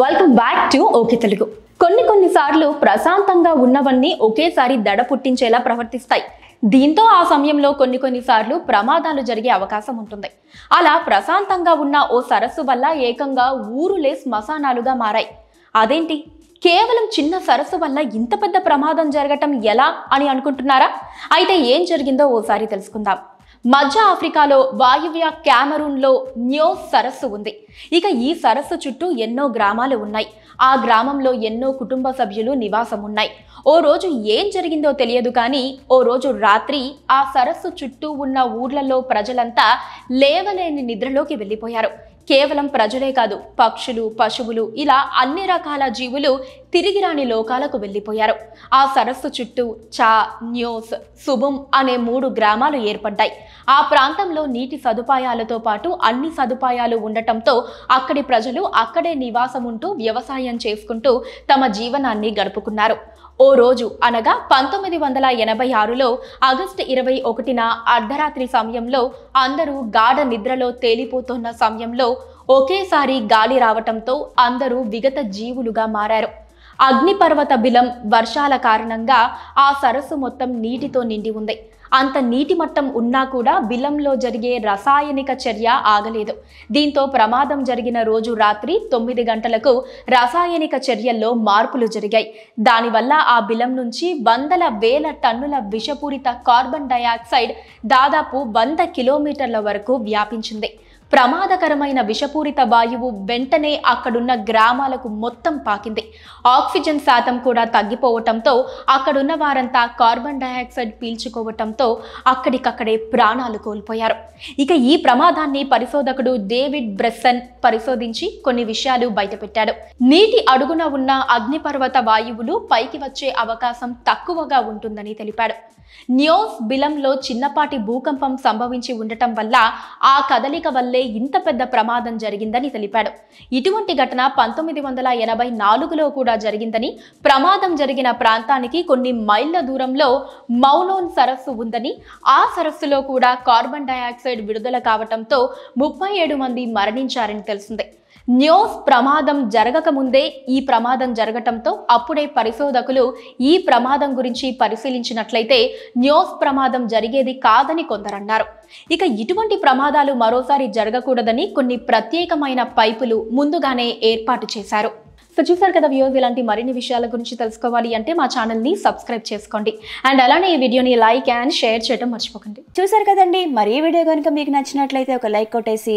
welcome back to okay Telugu కొన్ని కొన్నిసార్లు ప్రశాంతంగా ఉన్నవన్నీ ఒకేసారి దడ పుట్టించేలా ప్రవర్తిస్తాయి దీంతో ఆ సమయంలో కొన్ని కొన్నిసార్లు ప్రమాదాలు జరిగే అవకాశం ఉంటుంది అలా ప్రశాంతంగా ఉన్న ఓ సరస్సు వల్ల ఏకంగా ఊరులే శ్మశానాలుగా మారాయి అదేంటి కేవలం చిన్న సరస్సు వల్ల ఇంత పెద్ద ప్రమాదం జరగటం ఎలా అని అనుకుంటున్నారా అయితే ఏం జరిగిందో ఓసారి తెలుసుకుందాం మధ్య ఆఫ్రికాలో వాయువ్య క్యామరూన్లో న్యో సరస్సు ఉంది ఇక ఈ సరస్సు చుట్టూ ఎన్నో గ్రామాలు ఉన్నాయి ఆ గ్రామంలో ఎన్నో కుటుంబ సభ్యులు నివాసం ఉన్నాయి ఓ రోజు ఏం జరిగిందో తెలియదు కానీ ఓ రోజు రాత్రి ఆ సరస్సు చుట్టూ ఉన్న ఊర్లలో ప్రజలంతా లేవలేని నిద్రలోకి వెళ్ళిపోయారు కేవలం ప్రజలే కాదు పక్షులు పశువులు ఇలా అన్ని రకాల జీవులు తిరిగి రాని లోకాలకు వెళ్ళిపోయారు ఆ సరస్సు చుట్టూ చా న్యూస్ శుభం అనే మూడు గ్రామాలు ఏర్పడ్డాయి ఆ ప్రాంతంలో నీటి సదుపాయాలతో పాటు అన్ని సదుపాయాలు ఉండటంతో అక్కడి ప్రజలు అక్కడే నివాసం ఉంటూ వ్యవసాయం చేసుకుంటూ తమ జీవనాన్ని గడుపుకున్నారు ఓ రోజు అనగా పంతొమ్మిది వందల ఎనభై ఆరులో ఆగస్టు ఇరవై ఒకటిన అర్ధరాత్రి సమయంలో అందరూ గాఢ నిద్రలో తేలిపోతున్న సమయంలో ఒకేసారి గాలి రావటంతో అందరూ విగత జీవులుగా మారారు అగ్నిపర్వత బిలం వర్షాల కారణంగా ఆ సరస్సు మొత్తం నీటితో నిండి ఉంది అంత నీటి మట్టం ఉన్నా కూడా బిలంలో జరిగే రసాయనిక చర్య ఆగలేదు దీంతో ప్రమాదం జరిగిన రోజు రాత్రి తొమ్మిది గంటలకు రసాయనిక చర్యల్లో మార్పులు జరిగాయి దానివల్ల ఆ బిలం నుంచి వందల వేల టన్నుల విషపూరిత కార్బన్ డయాక్సైడ్ దాదాపు వంద కిలోమీటర్ల వరకు వ్యాపించింది ప్రమాదకరమైన విషపూరిత వాయువు వెంటనే అక్కడున్న గ్రామాలకు మొత్తం పాకింది ఆక్సిజన్ శాతం కూడా తగ్గిపోవటంతో అక్కడున్న వారంతా కార్బన్ డైఆక్సైడ్ పీల్చుకోవటంతో అక్కడికక్కడే ప్రాణాలు కోల్పోయారు ఇక ఈ ప్రమాదాన్ని పరిశోధకుడు డేవిడ్ బ్రెస్సన్ పరిశోధించి కొన్ని విషయాలు బయటపెట్టాడు నీటి అడుగున ఉన్న అగ్నిపర్వత వాయువులు పైకి వచ్చే అవకాశం తక్కువగా ఉంటుందని తెలిపాడు న్యోస్ బిలంలో చిన్నపాటి భూకంపం సంభవించి ఉండటం వల్ల ఆ కదలిక వల్లే వల్లే ఇంత పెద్ద ప్రమాదం జరిగిందని తెలిపాడు ఇటువంటి ఘటన పంతొమ్మిది వందల ఎనభై నాలుగులో కూడా జరిగిందని ప్రమాదం జరిగిన ప్రాంతానికి కొన్ని మైళ్ళ దూరంలో మౌనోన్ సరస్సు ఉందని ఆ సరస్సులో కూడా కార్బన్ డయాక్సైడ్ విడుదల కావడంతో ముప్పై ఏడు మంది మరణించారని తెలిసింది న్యూస్ ప్రమాదం జరగక ముందే ఈ ప్రమాదం జరగటంతో అప్పుడే పరిశోధకులు ఈ ప్రమాదం గురించి పరిశీలించినట్లయితే న్యూస్ ప్రమాదం జరిగేది కాదని కొందరన్నారు ఇక ఇటువంటి ప్రమాదాలు మరోసారి జరగకూడదని కొన్ని ప్రత్యేకమైన పైపులు ముందుగానే ఏర్పాటు చేశారు సో చూసారు కదా వ్యూస్ ఇలాంటి మరిన్ని విషయాల గురించి తెలుసుకోవాలి అంటే మా ఛానల్ని సబ్స్క్రైబ్ చేసుకోండి అండ్ అలానే ఈ వీడియోని లైక్ అండ్ షేర్ చేయడం మర్చిపోకండి చూసారు కదండి మరీ వీడియో కనుక మీకు నచ్చినట్లయితే ఒక లైక్ కొట్టేసి